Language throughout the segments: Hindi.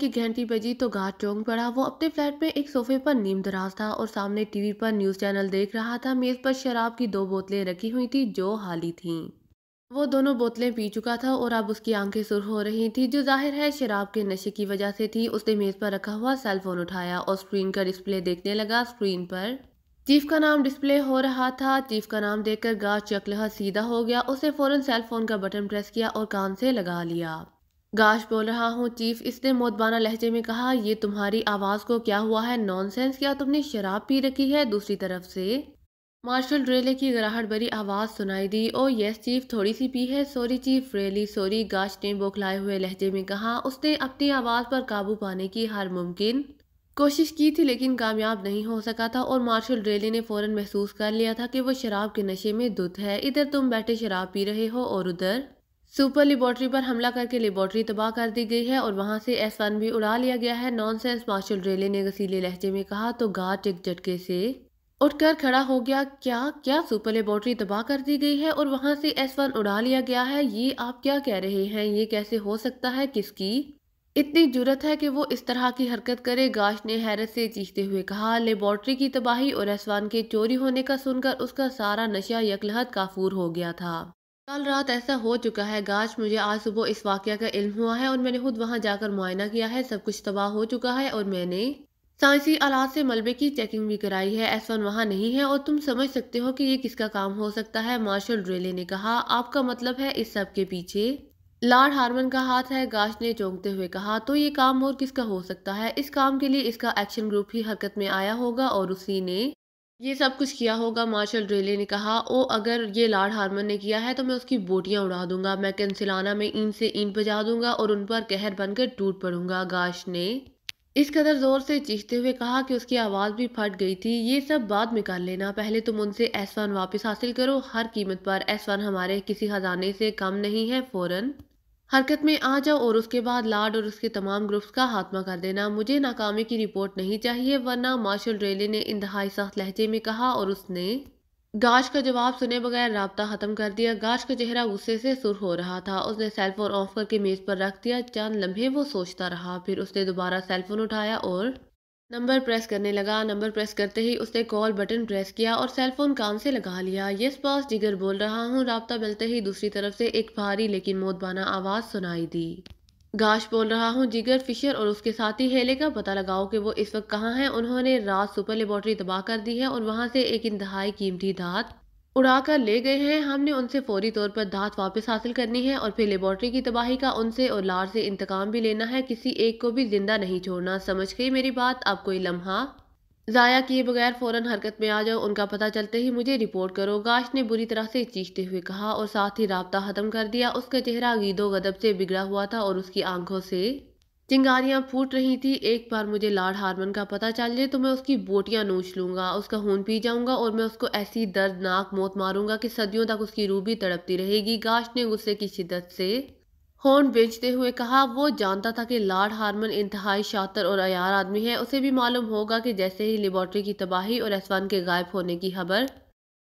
की घंटी बजी तो घाट चौंक पड़ा वो अपने फ्लैट में एक सोफे पर नीम दराज था और सामने टीवी पर न्यूज़ चैनल देख रहा था मेज़ पर शराब की दो बोतलें रखी हुई थी जो हाली थी वो दोनों बोतलें पी चुका था और अब उसकी आंखें सुर हो रही थी जो जाहिर है शराब के नशे की वजह से थी उसने मेज़ पर रखा हुआ सेल फोन उठाया और स्क्रीन का डिस्प्ले देखने लगा स्क्रीन पर चीफ का नाम डिस्प्ले हो रहा था चीफ का नाम देखकर गार्ड चकलहा सीधा हो गया उसने फ़ौरन सेल फोन का बटन प्रेस किया और कान से लगा लिया गाश बोल रहा हूँ चीफ इसने मोतबाना लहजे में कहा ये तुम्हारी आवाज़ को क्या हुआ है नॉनसेंस क्या तुमने शराब पी रखी है दूसरी तरफ से मार्शल ड्रेले की गराहट भरी आवाज़ सुनाई दी ओ oh, यस चीफ थोड़ी सी पी है सॉरी चीफ रेली सॉरी गाश ने बौखलाए हुए लहजे में कहा उसने अपनी आवाज़ पर काबू पाने की हर मुमकिन कोशिश की थी लेकिन कामयाब नहीं हो सका था और मार्शल ड्रेले ने फ़ौरन महसूस कर लिया था कि वो शराब के नशे में दुत है इधर तुम बैठे शराब पी रहे हो और उधर सुपर लेबॉर्ट्री पर हमला करके लेबॉर्ट्री तबाह कर दी गई है और वहां से एस वन भी उड़ा लिया गया है नॉनसेंस मार्शल रेले ने गसीले लहजे में कहा तो गार्ड एक झटके से उठकर खड़ा हो गया क्या क्या सुपर लेबॉर्ट्री तबाह कर दी गई है और वहां से एस वन उड़ा लिया गया है ये आप क्या कह रहे हैं ये कैसे हो सकता है किसकी इतनी जरूरत है कि वो इस तरह की हरकत करे गाश ने हैरत से चीखते हुए कहा लेबॉर्ट्री की तबाही और एसवान के चोरी होने का सुनकर उसका सारा नशा यकलहत काफूर हो गया था कल रात ऐसा हो चुका है गाज मुझे आज सुबह इस वाक का इल्म हुआ है और मैंने खुद वहाँ जाकर मुआयना किया है सब कुछ तबाह हो चुका है और मैंने साइंसी आलात से मलबे की चेकिंग भी कराई है एस वन वहाँ नहीं है और तुम समझ सकते हो कि ये किसका काम हो सकता है मार्शल ड्रेले ने कहा आपका मतलब है इस सब के पीछे लॉर्ड हारमन का हाथ है गाज ने चौंकते हुए कहा तो ये काम और किसका हो सकता है इस काम के लिए इसका एक्शन ग्रुप ही हरकत में आया होगा और उसी ने ये सब कुछ किया होगा मार्शल रेले ने कहा ओ अगर ये लॉर्ड हारमन ने किया है तो मैं उसकी बोटियां उड़ा दूंगा मैं कैंसिलाना में ईंट से ईंट बजा दूंगा और उन पर कहर बनकर टूट पड़ूंगा गाश ने इस कदर ज़ोर से चीखते हुए कहा कि उसकी आवाज़ भी फट गई थी ये सब बाद में कर लेना पहले तुम उनसे एसवान वापस हासिल करो हर कीमत पर एसवान हमारे किसी ख़जाने से कम नहीं है फ़ौरन हरकत में आ जाओ और उसके बाद लाड और उसके तमाम ग्रुप्स का खात्मा कर देना मुझे नाकामी की रिपोर्ट नहीं चाहिए वरना मार्शल रेले ने इंतहाई सख्त लहजे में कहा और उसने गाश का जवाब सुने बगैर रबता ख़त्म कर दिया गाश का चेहरा गुस्से से सुर हो रहा था उसने सेलफोन ऑफ करके मेज़ पर रख दिया चंद लम्हे वो सोचता रहा फिर उसने दोबारा सेलफोन उठाया और नंबर प्रेस करने लगा नंबर प्रेस करते ही उसने कॉल बटन प्रेस किया और सेलफोन काम से लगा लिया यस बॉस जिगर बोल रहा हूँ रबता मिलते ही दूसरी तरफ से एक भारी लेकिन मोतबाना आवाज़ सुनाई दी गाश बोल रहा हूँ जिगर फिशर और उसके साथी हेले का पता लगाओ कि वो इस वक्त कहाँ हैं उन्होंने रात सुपर लेबॉर्ट्री तबाह कर दी है और वहाँ से एक इंतहाई कीमती धात उड़ाकर ले गए हैं हमने उनसे फौरी तौर पर धात वापस हासिल करनी है और फिर लेबॉर्ट्री की तबाही का उनसे और लार से इंतकाम भी लेना है किसी एक को भी जिंदा नहीं छोड़ना समझ गई मेरी बात आप कोई लम्हा ज़ाया किए बगैर फ़ौरन हरकत में आ जाओ उनका पता चलते ही मुझे रिपोर्ट करो गाश ने बुरी तरह से चीखते हुए कहा और साथ ही रबता ख़त्म कर दिया उसका चेहरा गीदो गदब से बिगड़ा हुआ था और उसकी आंखों से चिंगारियाँ फूट रही थी एक बार मुझे लाड हारमन का पता चल जाए तो मैं उसकी बोटियाँ नोच लूँगा उसका खून पी जाऊँगा और मैं उसको ऐसी दर्दनाक मौत मारूंगा कि सदियों तक उसकी रूबी तड़पती रहेगी गाश ने गुस्से की शिदत से हॉर्न बेचते हुए कहा वो जानता था कि लॉर्ड हारमन इंतहाई शातर और अयार आदमी है उसे भी मालूम होगा कि जैसे ही लेबॉर्ट्री की तबाही और एसवान के गायब होने की खबर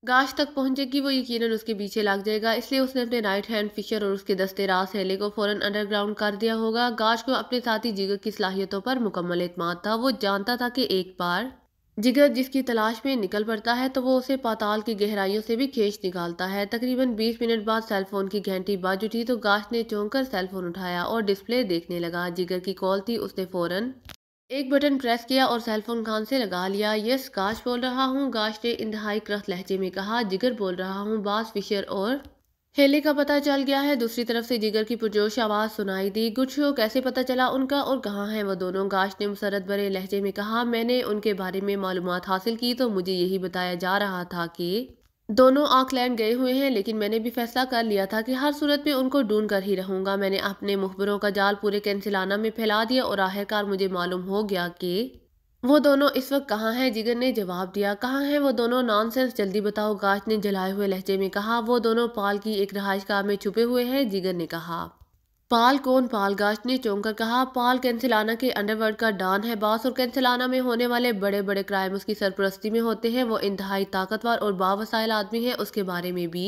गाश तक पहुंचेगी वो यकीनन उसके पीछे लग जाएगा इसलिए उसने अपने राइट हैंड फिशर और उसके दस्ते रास हेले को फौरन अंडरग्राउंड कर दिया होगा गाश को अपने साथी जिगर की सलाहियतों पर मुकम्मल एतम था वो जानता था कि एक बार जिगर जिसकी तलाश में निकल पड़ता है तो वो उसे पाताल की गहराइयों से भी खींच निकालता है तकरीबन बीस मिनट बाद सेलफोन की घंटी बाज उठी तो गाश ने चौंक कर सेलफोन उठाया और डिस्प्ले देखने लगा जिगर की कॉल थी उसने फौरन एक बटन प्रेस किया और सेलफोन कान से लगा लिया यस गाश बोल रहा हूँ गाश ने इंतहाई क्रख लहजे में कहा जिगर बोल रहा हूँ बास फिशर और हेले का पता चल गया है दूसरी तरफ से जिगर की पुरजोश आवाज़ सुनाई दी गुड हो कैसे पता चला उनका और कहाँ है वो दोनों गाश ने मुसरत भरे लहजे में कहा मैंने उनके बारे में मालूम हासिल की तो मुझे यही बताया जा रहा था कि दोनों ऑकलैंड गए हुए हैं लेकिन मैंने भी फैसला कर लिया था कि हर सूरत में उनको ढूंढ कर ही रहूंगा मैंने अपने मुखबरों का जाल पूरे कैंसिलाना में फैला दिया और आखिरकार मुझे मालूम हो गया कि वो दोनों इस वक्त कहाँ हैं जिगर ने जवाब दिया कहाँ हैं वो दोनों नॉनसेंस जल्दी बताओ गाज ने जलाए हुए लहजे में कहा वो दोनों पाल की एक रहायश में छुपे हुए हैं जिगर ने कहा पाल कौन पाल गाज ने चौंक कर कहा पाल कैंथिलाना के अंडरवर्ल्ड का डान है बास और कैंथिलाना में होने वाले बड़े बड़े क्राइम उसकी सरपरस्ती में होते हैं वो इंतहाई ताकतवर और बावसाइल आदमी है उसके बारे में भी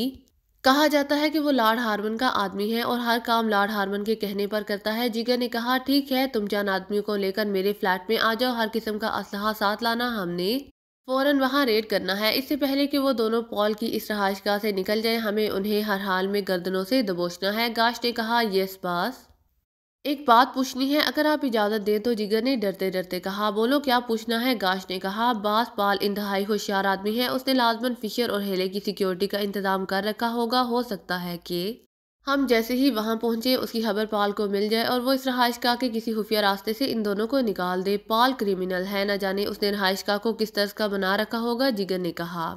कहा जाता है कि वो लॉर्ड हार्मन का आदमी है और हर काम लॉर्ड हार्मन के कहने पर करता है जिगर ने कहा ठीक है तुम जान आदमियों को लेकर मेरे फ्लैट में आ जाओ हर किस्म का असलहा साथ लाना हमने फ़ौरन वहाँ रेड करना है इससे पहले कि वो दोनों पॉल की इस रहाइशगाह से निकल जाएं हमें उन्हें हर हाल में गर्दनों से दबोचना है गाश ने कहा यस बास एक बात पूछनी है अगर आप इजाज़त दें तो जिगर ने डरते डरते कहा बोलो क्या पूछना है गाश ने कहा बास पाल इंतहाई होशियार आदमी है उसने लाजमन फिशर और हेले की सिक्योरिटी का इंतज़ाम कर रखा होगा हो सकता है कि हम जैसे ही वहाँ पहुँचे उसकी खबर पाल को मिल जाए और वो इस रहाइश का के किसी खुफिया रास्ते से इन दोनों को निकाल दे पाल क्रिमिनल है ना जाने उसने रहाइश का को किस तरह का बना रखा होगा जिगर ने कहा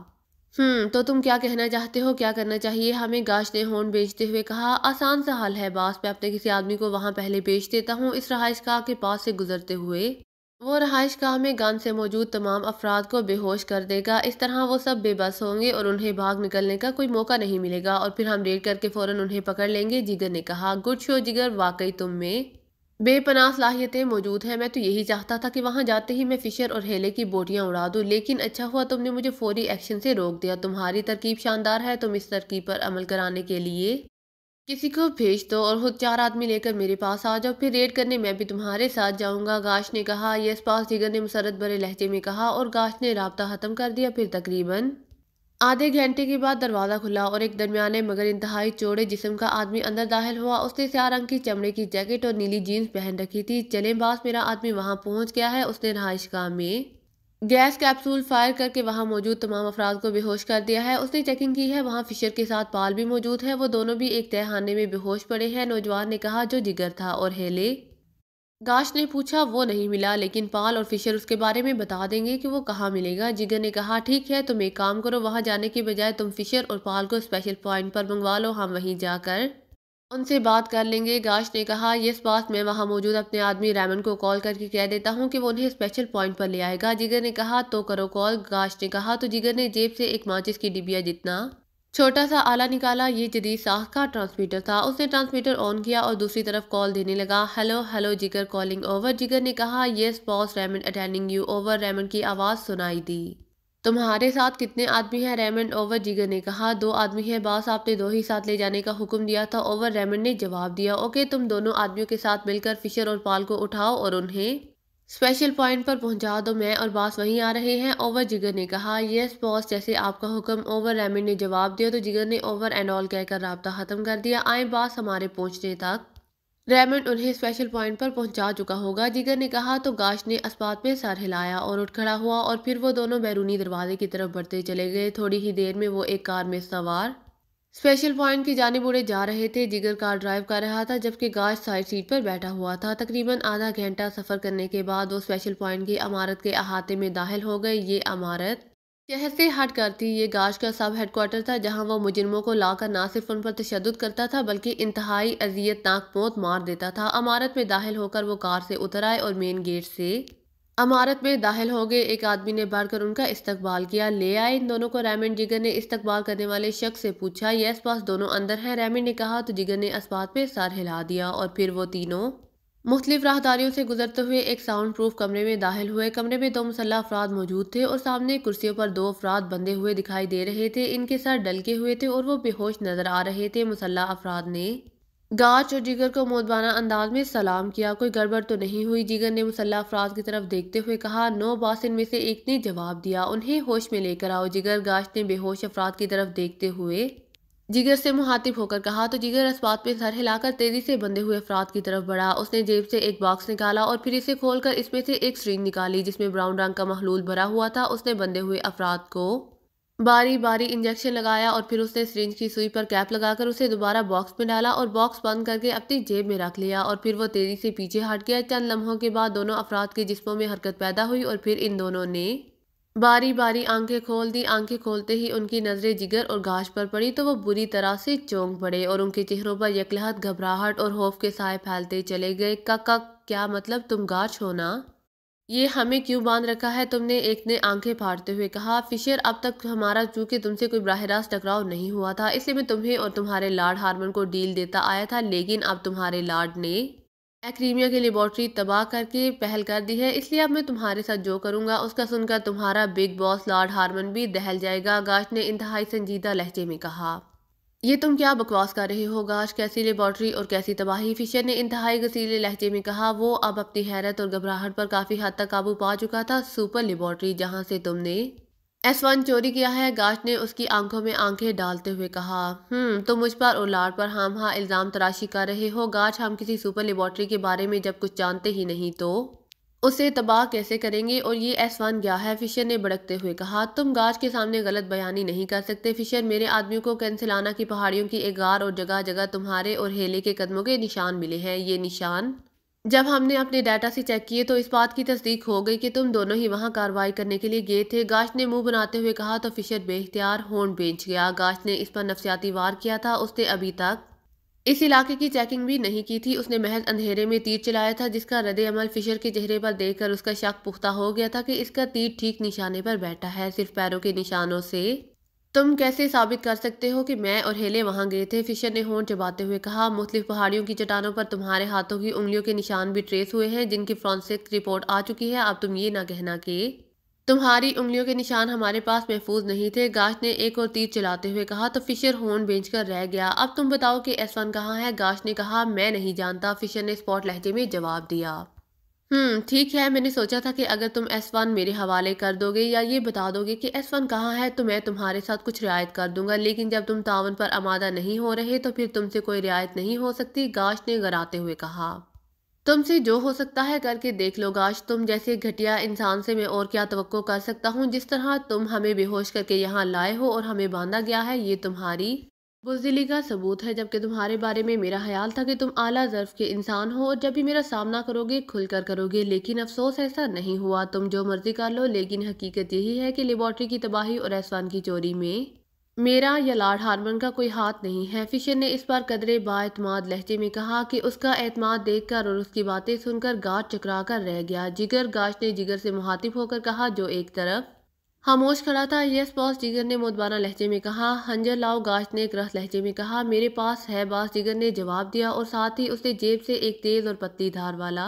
हम्म तो तुम क्या कहना चाहते हो क्या करना चाहिए हमें गाश ने होन बेचते हुए कहा आसान सा हल है बास मैं अपने किसी आदमी को वहाँ पहले बेच देता हूँ इस रहाइश का के पास से गुजरते हुए वो रहाइश गाह में गन से मौजूद तमाम अफराद को बेहोश कर देगा इस तरह वो सब बेबस होंगे और उन्हें भाग निकलने का कोई मौका नहीं मिलेगा और फिर हम रेड करके फ़ौरन उन्हें पकड़ लेंगे जिगर ने कहा गुड शो जिगर वाकई तुम में बेपनाह सलाहियतें मौजूद हैं मैं तो यही चाहता था कि वहाँ जाते ही मैं फ़िशर और हेले की बोटियाँ उड़ा दूँ लेकिन अच्छा हुआ तुमने मुझे फौरी एक्शन से रोक दिया तुम्हारी तरकीब शानदार है तुम इस तरकीब पर अमल कराने के लिए किसी को भेज दो और खुद चार आदमी लेकर मेरे पास आ जाओ फिर रेड करने मैं भी तुम्हारे साथ जाऊंगा गाश ने कहा यस पास दिगर ने मुसरत भरे लहजे में कहा और गाश ने रबता ख़त्म कर दिया फिर तकरीबन आधे घंटे के बाद दरवाज़ा खुला और एक दरमियाने मगर इंतहाई चौड़े जिसम का आदमी अंदर दाखिल हुआ उसने सिया रंग की चमड़े की जैकेट और नीली जीन्स पहन रखी थी चले बास मेरा आदमी वहाँ पहुँच गया है उसने रहाइश गाह में गैस कैप्सूल फायर करके वहाँ मौजूद तमाम अफराद को बेहोश कर दिया है उसने चेकिंग की है वहाँ फिशर के साथ पाल भी मौजूद है वो दोनों भी एक तहखाने में बेहोश पड़े हैं नौजवान ने कहा जो जिगर था और हेले गाश ने पूछा वो नहीं मिला लेकिन पाल और फिशर उसके बारे में बता देंगे कि वो कहाँ मिलेगा जिगर ने कहा ठीक है तुम एक काम करो वहाँ जाने के बजाय तुम फिशर और पाल को स्पेशल पॉइंट पर मंगवा लो हम वहीं जाकर उनसे बात कर लेंगे गाश ने कहा इस बात मैं वहाँ मौजूद अपने आदमी रैमन को कॉल करके कह देता हूँ कि वो उन्हें स्पेशल पॉइंट पर ले आएगा जिगर ने कहा तो करो कॉल गाश ने कहा तो जिगर ने जेब से एक माचिस की डिबिया जितना छोटा सा आला निकाला ये जदीद साख का ट्रांसमीटर था उसने ट्रांसमीटर ऑन किया और दूसरी तरफ कॉल देने लगा hello hello Jigar calling over Jigar ने कहा येस बॉस रेमन अटेंडिंग यू ओवर रेमन की आवाज़ सुनाई दी तुम्हारे साथ कितने आदमी हैं रेमंड ओवर जिगर ने कहा दो आदमी हैं बास आपने दो ही साथ ले जाने का हुक्म दिया था ओवर रेमंड ने जवाब दिया ओके तुम दोनों आदमियों के साथ मिलकर फिशर और पाल को उठाओ और उन्हें स्पेशल पॉइंट पर पहुंचा दो मैं और बास वहीं आ रहे हैं ओवर जिगर ने कहा यस बॉस जैसे आपका हुक्म ओवर रेमंड ने जवाब दिया तो जिगर ने ओवर एंड ऑल कहकर रबता ख़त्म कर दिया आए बास हमारे पहुँचने तक रेमंड उन्हें स्पेशल पॉइंट पर पहुंचा चुका होगा जिगर ने कहा तो गाश ने अस्पात में सर हिलाया और उठ खड़ा हुआ और फिर वो दोनों बैरूनी दरवाजे की तरफ बढ़ते चले गए थोड़ी ही देर में वो एक कार में सवार स्पेशल पॉइंट की जाने बुढ़े जा रहे थे जिगर कार ड्राइव कर रहा था जबकि गाज साइड सीट पर बैठा हुआ था तकरीबन आधा घंटा सफ़र करने के बाद वो स्पेशल पॉइंट की अमारत के अहाते में दाखिल हो गए ये अमारत से हट कर थी ये गाज का सब हेडकोार्टर था जहाँ वो मुजरमों को लाकर ना सिर्फ उन पर तशद करता था बल्कि इंतहाई अजियतनाक मौत मार देता था अमारत में दाखिल होकर वो कार से उतर आए और मेन गेट से अमारत में दाखिल हो गए एक आदमी ने बढ़कर उनका इस्तकबाल किया ले आए इन दोनों को रैमन जिगर ने इस्तकबाल करने वाले शख्स से पूछा यस पास दोनों अंदर हैं रैमन ने कहा तो जिगर ने बात पे सर हिला दिया और फिर वो तीनों मुख्तलिफ राहदारियों से गुजरते हुए एक साउंड प्रूफ कमरे में दाखिल हुए कमरे में दो मुसल्ह अफराद मौजूद थे और सामने कुर्सियों पर दो अफराद बंधे हुए दिखाई दे रहे थे इनके सर डलके हुए थे और वो बेहोश नजर आ रहे थे मुसल्ह अफराद ने गाच और जिगर को मोदबाना अंदाज में सलाम किया कोई गड़बड़ तो नहीं हुई जिगर ने मुसल्ह अफराद की तरफ देखते हुए कहा नौ बास इनमें से एक ने जवाब दिया उन्हें होश में लेकर आओ जिगर गाच ने बेहोश अफराद की तरफ देखते हुए जिगर से मुहातिब होकर कहा तो जिगर अस्पात पे सर हिलाकर तेजी से बंधे हुए अफराद की तरफ बढ़ा उसने जेब से एक बॉक्स निकाला और फिर इसे खोलकर इसमें से एक स्ट्रिंग निकाली जिसमें ब्राउन रंग का महलूल भरा हुआ था उसने बंधे हुए अफराद को बारी बारी इंजेक्शन लगाया और फिर उसने सिरिंज की सुई पर कैप लगाकर उसे दोबारा बॉक्स में डाला और बॉक्स बंद करके अपनी जेब में रख लिया और फिर वो तेज़ी से पीछे हट गया चंद लम्हों के बाद दोनों अफराद के जिस्मों में हरकत पैदा हुई और फिर इन दोनों ने बारी बारी आंखें खोल दी आंखें खोलते ही उनकी नज़रें जिगर और घास पर पड़ी तो वो बुरी तरह से चौंक पड़े और उनके चेहरों पर यकलहत घबराहट और खौफ के साय फैलते चले गए काका क्या मतलब तुम गाछ हो ना ये हमें क्यों बांध रखा है तुमने एक ने आंखें फाड़ते हुए कहा फिशर अब तक हमारा चूंकि तुमसे कोई बराह रास्त टकराव नहीं हुआ था इसलिए मैं तुम्हें और तुम्हारे लाड हारमन को डील देता आया था लेकिन अब तुम्हारे लाड ने एक्रीमिया की लेबॉर्ट्री तबाह करके पहल कर दी है इसलिए अब मैं तुम्हारे साथ जो करूंगा उसका सुनकर तुम्हारा बिग बॉस लॉर्ड हारमन भी दहल जाएगा गाश ने इंतहाई संजीदा लहजे में कहा ये तुम क्या बकवास कर रहे हो गाश कैसी लेबॉर्ट्री और कैसी तबाही फिशर ने इंतहाई गसीले लहजे में कहा वो अब अपनी हैरत और घबराहट पर काफ़ी हद तक काबू पा चुका था सुपर लेबॉर्ट्री जहाँ से तुमने एसवान चोरी किया है गाज ने उसकी आंखों में आंखें डालते हुए कहा हम्म तो मुझ पर और लाड पर हम हाँ इल्ज़ाम तराशी कर रहे हो गाज हम किसी सुपर लेबॉर्ट्री के बारे में जब कुछ जानते ही नहीं तो उसे तबाह कैसे करेंगे और ये एसवान क्या है फिशर ने भड़कते हुए कहा तुम गाज के सामने गलत बयानी नहीं कर सकते फिशर मेरे आदमियों को कैंसिलाना की पहाड़ियों की एक गार और जगह जगह तुम्हारे और हेले के कदमों के निशान मिले हैं ये निशान जब हमने अपने डाटा से चेक किए तो इस बात की तस्दीक हो गई कि तुम दोनों ही वहां कार्रवाई करने के लिए गए थे गाश ने मुंह बनाते हुए कहा तो फिशर बेख्तियार होंड बेच गया गाश ने इस पर नफसियाती वार किया था उसने अभी तक इस इलाके की चेकिंग भी नहीं की थी उसने महज अंधेरे में तीर चलाया था जिसका रद्द अमल फिशर के चेहरे पर देखकर उसका शक पुख्ता हो गया था कि इसका तीर ठीक निशाने पर बैठा है सिर्फ पैरों के निशानों से तुम कैसे साबित कर सकते हो कि मैं और हेले वहां गए थे फिशर ने होंठ चबाते हुए कहा मुख्तलिफ पहाड़ियों की चट्टानों पर तुम्हारे हाथों की उंगलियों के निशान भी ट्रेस हुए हैं जिनकी फ्रांसिक रिपोर्ट आ चुकी है अब तुम ये ना कहना कि तुम्हारी उंगलियों के निशान हमारे पास महफूज नहीं थे गाश ने एक और तीर चलाते हुए कहा तो फिशर होन बेच कर रह गया अब तुम बताओ कि एसवान कहाँ है गाश ने कहा मैं नहीं जानता फिशर ने स्पॉट लहजे में जवाब दिया हम्म ठीक है मैंने सोचा था कि अगर तुम एस वन मेरे हवाले कर दोगे या ये बता दोगे कि एस वन कहाँ है तो मैं तुम्हारे साथ कुछ रियायत कर दूंगा लेकिन जब तुम तावन पर आमादा नहीं हो रहे तो फिर तुमसे कोई रियायत नहीं हो सकती गाश ने गराते हुए कहा तुमसे जो हो सकता है करके देख लो गाश तुम जैसे घटिया इंसान से मैं और क्या तो कर सकता हूँ जिस तरह तुम हमें बेहोश करके यहाँ लाए हो और हमें बांधा गया है ये तुम्हारी बुजदिली का सबूत है जबकि तुम्हारे बारे में मेरा ख्याल था कि तुम आला जर्फ के इंसान हो और जब भी मेरा सामना करोगे खुलकर करोगे लेकिन अफसोस ऐसा नहीं हुआ तुम जो मर्जी कर लो लेकिन हकीकत यही है कि लेबॉर्ट्री की तबाही और एहसान की चोरी में मेरा या लाड हारमन का कोई हाथ नहीं है फिशर ने इस बार कदरे बातमाद लहजे में कहा कि उसका एतमाद देखकर और उसकी बातें सुनकर गाज चकरा कर रह गया जिगर गाज ने जिगर से मुहातिब होकर कहा जो एक तरफ खामोश खड़ा था यस बॉस जिगर ने मोदबाना लहजे में कहा हंजर लाओ गाज ने रस लहजे में कहा मेरे पास है बास जिगर ने जवाब दिया और साथ ही उसने जेब से एक तेज़ और पत्ती धार वाला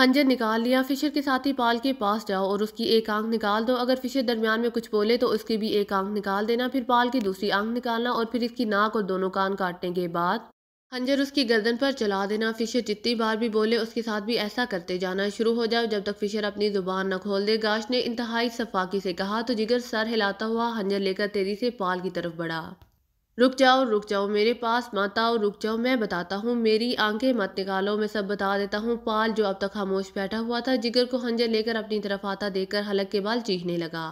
हंजर निकाल लिया फिशर के साथ ही पाल के पास जाओ और उसकी एक आंख निकाल दो अगर फिशर दरमियान में कुछ बोले तो उसकी भी एक आंख निकाल देना फिर पाल की दूसरी आंख निकालना और फिर इसकी नाक और दोनों कान काटने के बाद खंजर उसकी गर्दन पर चला देना फिशर जितनी बार भी बोले उसके साथ भी ऐसा करते जाना शुरू हो जाओ जब तक फिशर अपनी जुबान न खोल दे गाश ने इंतहाई सफाकी से कहा तो जिगर सर हिलाता हुआ हंजर लेकर तेजी से पाल की तरफ बढ़ा रुक जाओ रुक जाओ मेरे पास मत आओ रुक जाओ मैं बताता हूँ मेरी आंखें मत निकालो मैं सब बता देता हूँ पाल जो अब तक खामोश बैठा हुआ था जिगर को हंजर लेकर अपनी तरफ आता देखकर हलक के बाल चीखने लगा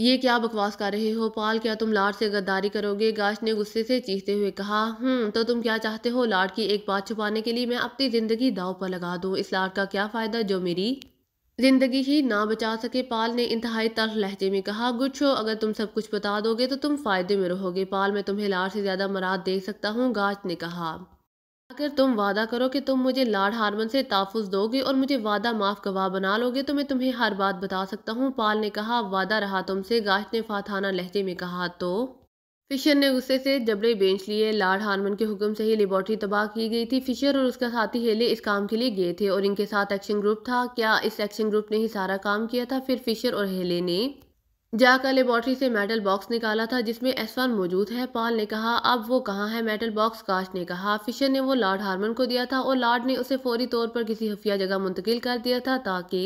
ये क्या बकवास कर रहे हो पाल क्या तुम लाड से गद्दारी करोगे गाश ने गुस्से से चीखते हुए कहा हम्म तो तुम क्या चाहते हो लाड की एक बात छुपाने के लिए मैं अपनी ज़िंदगी दाव पर लगा दूँ इस लाड का क्या फ़ायदा जो मेरी ज़िंदगी ही ना बचा सके पाल ने इंतहाई तल्ख लहजे में कहा गुच्छो अगर तुम सब कुछ बता दोगे तो तुम फ़ायदे में रहोगे पाल मैं तुम्हें लाड से ज़्यादा मराद दे सकता हूँ गाज ने कहा अगर तुम वादा करो कि तुम मुझे लाड हारमन से तहफ़ दोगे और मुझे वादा माफ़ गवाह बना लोगे तो मैं तुम्हें हर बात बता सकता हूँ पाल ने कहा वादा रहा तुमसे गाश ने फाथाना लहजे में कहा तो फिशर ने गुस्से से जबड़े बेंच लिए लार्ड हारमन के हुक्म से ही लेबॉर्टरी तबाह की गई थी फिशर और उसका साथी हेले इस काम के लिए गए थे और इनके साथ एक्शन ग्रुप था क्या इस एक्शन ग्रुप ने ही सारा काम किया था फिर फिशर और हेले ने जाकर लेबॉर्ट्री से मेटल बॉक्स निकाला था जिसमें एसवान मौजूद है पाल ने कहा अब वो कहाँ है मेटल बॉक्स काश ने कहा फिशर ने वो लॉर्ड हारमन को दिया था और लॉर्ड ने उसे फौरी तौर पर किसी खुफिया जगह मुंतकिल कर दिया था ताकि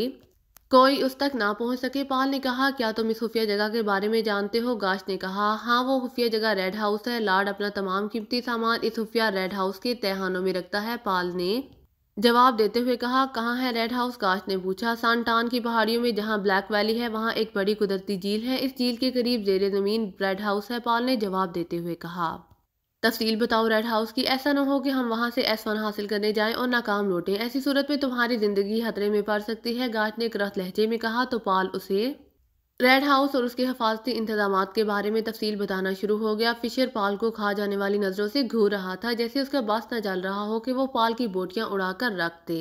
कोई उस तक ना पहुंच सके पाल ने कहा क्या तुम इस खुफिया जगह के बारे में जानते हो गाश ने कहा हाँ वो खुफिया जगह रेड हाउस है लॉर्ड अपना तमाम कीमती सामान इस खुफिया रेड हाउस के तहखानों में रखता है पाल ने जवाब देते हुए कहा कहाँ है रेड हाउस काश ने पूछा सांटान की पहाड़ियों में जहाँ ब्लैक वैली है वहाँ एक बड़ी कुदरती झील है इस झील के करीब जेर ज़मीन रेड हाउस है पाल ने जवाब देते हुए कहा तफसील बताओ रेड हाउस की ऐसा ना हो कि हम वहाँ से एस वन हासिल करने जाएं और नाकाम लौटें ऐसी सूरत में तुम्हारी ज़िंदगी खतरे में पड़ सकती है गाट ने एक रथ लहजे में कहा तो पाल उसे रेड हाउस और उसके हफाजती इंतजाम के बारे में तफसील बताना शुरू हो गया फिशर पाल को खा जाने वाली नज़रों से घूर रहा था जैसे उसका बस न जल रहा हो कि वो पाल की बोटियाँ उड़ाकर रख दे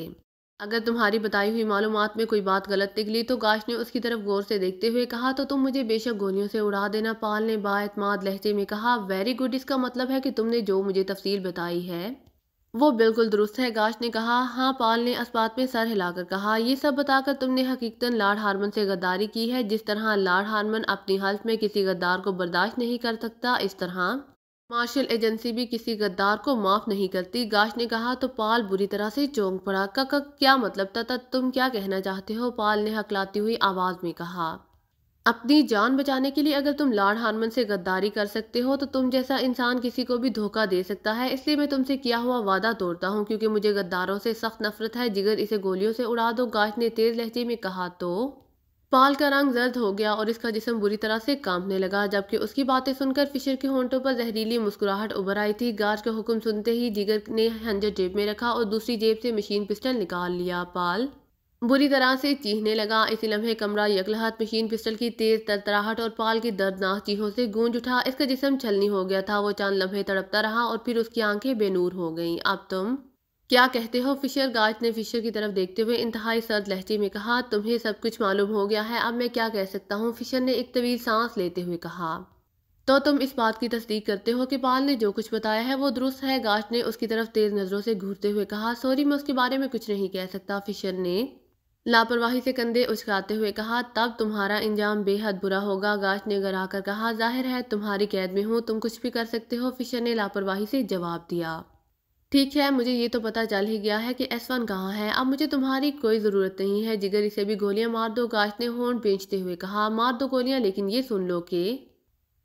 अगर तुम्हारी बताई हुई मालूम में कोई बात गलत निकली तो गाश ने उसकी तरफ गौर से देखते हुए कहा तो तुम मुझे बेशक गोलियों से उड़ा देना पाल ने बातमाद लहजे में कहा वेरी गुड इसका मतलब है कि तुमने जो मुझे तफसील बताई है वो बिल्कुल दुरुस्त है गाश ने कहा हाँ पाल ने अस्पात में सर हिलाकर कहा यह सब बताकर तुमने हकीकतन लाड हारमन से गद्दारी की है जिस तरह लाड हारमन अपनी हल्फ में किसी गद्दार को बर्दाश्त नहीं कर सकता इस तरह मार्शल एजेंसी भी किसी गद्दार को माफ़ नहीं करती गाश ने कहा तो पाल बुरी तरह से चौंक पड़ा कक क्या मतलब तथा तुम क्या कहना चाहते हो पाल ने हकलाती हुई आवाज़ में कहा अपनी जान बचाने के लिए अगर तुम लॉर्ड हारमन से गद्दारी कर सकते हो तो तुम जैसा इंसान किसी को भी धोखा दे सकता है इसलिए मैं तुमसे किया हुआ वादा तोड़ता हूँ क्योंकि मुझे गद्दारों से सख्त नफरत है जिगर इसे गोलियों से उड़ा दो गाज ने तेज लहजे में कहा तो पाल का रंग जर्द हो गया और इसका जिसम बुरी तरह से कांपने लगा जबकि उसकी बातें सुनकर फिशर के होंटों पर जहरीली मुस्कुराहट उभर आई थी गार्ज का हुक्म सुनते ही जिगर ने हंजर जेब में रखा और दूसरी जेब से मशीन पिस्टल निकाल लिया पाल बुरी तरह से चीहने लगा इसी लम्हे कमरा यकलहत मशीन पिस्टल की तेज तरतराहट और पाल की दर्दनाक चीहों से गूंज उठा इसका जिसम छलनी हो गया था वो चांद लम्हे तड़पता रहा और फिर उसकी आंखें बेनूर हो गईं अब तुम क्या कहते हो फिशर गाज ने फिशर की तरफ देखते हुए इंतहाई सर्द लहजे में कहा तुम्हें सब कुछ मालूम हो गया है अब मैं क्या कह सकता हूँ फिशर ने एक तवील सांस लेते हुए कहा तो तुम इस बात की तस्दीक करते हो कि पाल ने जो कुछ बताया है वो दुरुस्त है गाज ने उसकी तरफ तेज नज़रों से घूरते हुए कहा सॉरी मैं उसके बारे में कुछ नहीं कह सकता फिशर ने लापरवाही से कंधे उछकाते हुए कहा तब तुम्हारा इंजाम बेहद बुरा होगा गाश ने गराकर कहा जाहिर है तुम्हारी कैद में हूँ तुम कुछ भी कर सकते हो फिशर ने लापरवाही से जवाब दिया ठीक है मुझे ये तो पता चल ही गया है कि वन कहाँ है अब मुझे तुम्हारी कोई ज़रूरत नहीं है जिगर इसे भी गोलियां मार दो गाश ने होंड बेचते हुए कहा मार दो गोलियां लेकिन ये सुन लो कि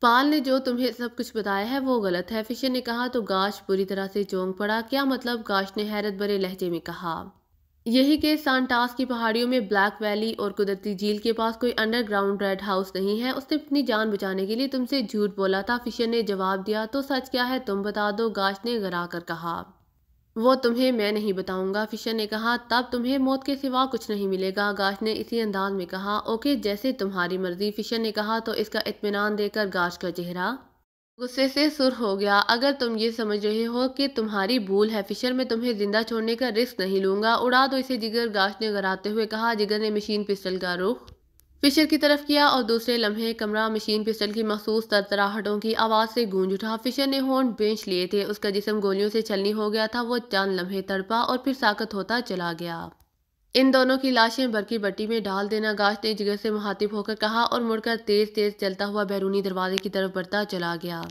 पाल ने जो तुम्हें सब कुछ बताया है वो गलत है फिशर ने कहा तो गाश बुरी तरह से चौंक पड़ा क्या मतलब गाश ने हैरत भरे लहजे में कहा यही केस सांटास की पहाड़ियों में ब्लैक वैली और कुदरती झील के पास कोई अंडरग्राउंड रेड हाउस नहीं है उसने अपनी जान बचाने के लिए तुमसे झूठ बोला था फिशर ने जवाब दिया तो सच क्या है तुम बता दो गाश ने गरा कर कहा वो तुम्हें मैं नहीं बताऊंगा फिशर ने कहा तब तुम्हें मौत के सिवा कुछ नहीं मिलेगा गाश ने इसी अंदाज में कहा ओके जैसे तुम्हारी मर्जी फिशर ने कहा तो इसका इतमान देकर गाश का चेहरा गुस्से से सुर हो गया अगर तुम ये समझ रहे हो कि तुम्हारी भूल है फिशर मैं तुम्हें जिंदा छोड़ने का रिस्क नहीं लूंगा उड़ा दो इसे जिगर गाश ने गराते हुए कहा जिगर ने मशीन पिस्टल का रुख फिशर की तरफ किया और दूसरे लम्हे कमरा मशीन पिस्टल की मखसूस तरतराहटों की आवाज़ से गूंज उठा फिशर ने होन बेच लिए थे उसका जिसम गोलियों से छलनी हो गया था वो चंद लम्हे तड़पा और फिर साकत होता चला गया इन दोनों की लाशें बरकी बट्टी में डाल देना गाज ने जिगर से मुहातिब होकर कहा और मुड़कर तेज तेज चलता हुआ बैरूनी दरवाजे की तरफ बढ़ता चला गया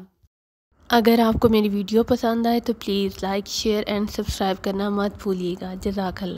अगर आपको मेरी वीडियो पसंद आए तो please like share and subscribe करना मत भूलिएगा जजाकल